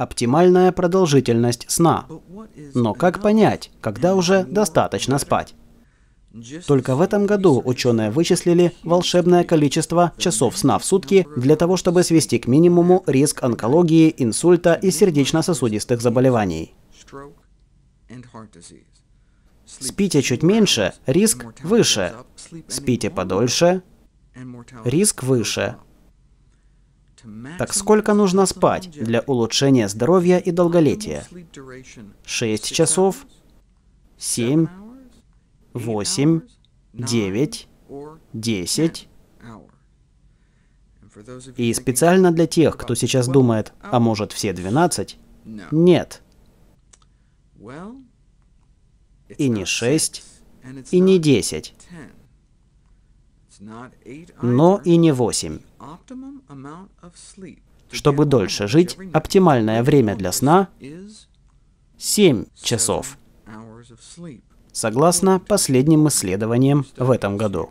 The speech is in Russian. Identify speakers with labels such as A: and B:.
A: оптимальная продолжительность сна. Но как понять, когда уже достаточно спать? Только в этом году ученые вычислили волшебное количество часов сна в сутки для того, чтобы свести к минимуму риск онкологии, инсульта и сердечно-сосудистых заболеваний. Спите чуть меньше, риск выше. Спите подольше, риск выше. Так сколько нужно спать для улучшения здоровья и долголетия? 6 часов? 7? 8? 9? 10? И специально для тех, кто сейчас думает, а может все 12? Нет. И не 6, и не 10, но и не 8. Чтобы дольше жить, оптимальное время для сна 7 часов, согласно последним исследованиям в этом году.